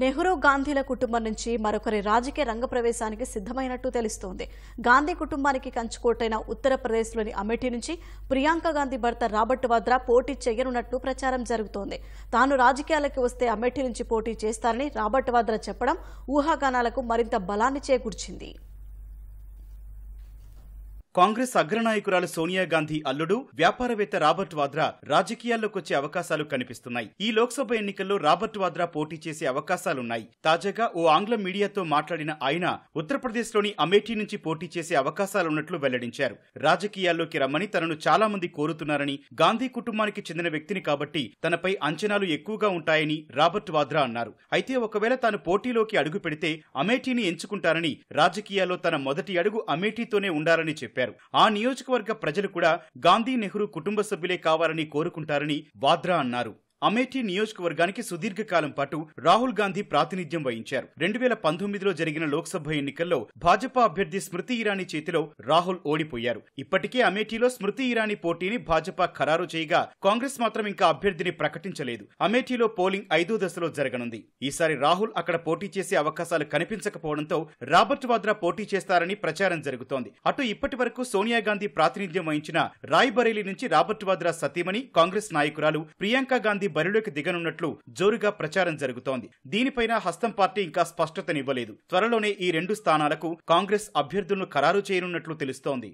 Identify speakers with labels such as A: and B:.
A: నెహ్రూ గాంధీల కుటుంబం నుంచి మరొకరి రాజకీయ రంగ ప్రవేశానికి సిద్ధమైనట్టు తెలుస్తోంది గాంధీ కుటుంబానికి కంచుకోటైన ఉత్తరప్రదేశ్లోని అమేఠీ నుంచి ప్రియాంక గాంధీ భర్త రాబర్ట్ వాద్రా పోటీ చేయనున్నట్టు ప్రచారం జరుగుతోంది తాను రాజకీయాలకు వస్తే అమేఠీ నుంచి పోటీ చేస్తారని రాబర్ట్ వాద్రా చెప్పడం ఊహాగానాలకు మరింత బలాన్ని చేకూర్చింది
B: కాంగ్రెస్ అగ్రనాయకురాలు సోనియా గాంధీ అల్లుడు వ్యాపారవేత్త రాబర్ట్ వాద్రా రాజకీయాల్లోకొచ్చే అవకాశాలు కనిపిస్తున్నాయి ఈ లోక్సభ ఎన్నికల్లో రాబర్ట్ వాద్రా పోటీ చేసే అవకాశాలున్నాయి తాజాగా ఓ ఆంగ్ల మీడియాతో మాట్లాడిన ఆయన ఉత్తరప్రదేశ్లోని అమేఠీ నుంచి పోటీ చేసే అవకాశాలున్నట్లు వెల్లడించారు రాజకీయాల్లోకి రమ్మని తనను చాలా మంది కోరుతున్నారని గాంధీ కుటుంబానికి చెందిన వ్యక్తిని కాబట్టి తనపై అంచనాలు ఎక్కువగా ఉంటాయని రాబర్ట్ వాద్రా అన్నారు అయితే ఒకవేళ తాను పోటీలోకి అడుగు పెడితే అమేఠీని ఎంచుకుంటారని రాజకీయాల్లో తన మొదటి అడుగు అమేఠీతోనే ఉండాలని చెప్పారు తెలిపారు ఆ నియోజకవర్గ ప్రజలు కూడా గాంధీ నెహ్రూ కుటుంబ సభ్యులే కావాలని కోరుకుంటారని వాద్రా అన్నారు అమేఠీ నియోజకవర్గానికి సుదీర్ఘకాలం పాటు రాహుల్ గాంధీ ప్రాతినిధ్యం వహించారు రెండు వేల పంతొమ్మిదిలో జరిగిన లోక్సభ ఎన్నికల్లో భాజపా అభ్యర్థి స్మృతి ఇరానీ చేతిలో రాహుల్ ఓడిపోయారు ఇప్పటికే అమేఠీలో స్మృతి ఇరానీ పోటీని భాజపా ఖరారు చేయగా కాంగ్రెస్ మాత్రం ఇంకా అభ్యర్థిని ప్రకటించలేదు అమేఠీలో పోలింగ్ ఐదో దశలో జరగనుంది ఈసారి రాహుల్ అక్కడ పోటీ చేసే అవకాశాలు కనిపించకపోవడంతో రాబర్ట్ వాద్రా పోటీ చేస్తారని ప్రచారం జరుగుతోంది అటు ఇప్పటి వరకు సోనియా గాంధీ ప్రాతినిధ్యం వహించిన రాయ్ నుంచి రాబర్ట్ వాద్రా సతీమణి కాంగ్రెస్ నాయకురాలు ప్రియాంక గాంధీ బరిలోకి దిగనున్నట్లు జోరుగా ప్రచారం జరుగుతోంది దీనిపైన హస్తం పార్టీ ఇంకా స్పష్టతనివ్వలేదు త్వరలోనే ఈ రెండు స్థానాలకు కాంగ్రెస్ అభ్యర్థులను ఖరారు చేయనున్నట్లు తెలుస్తోంది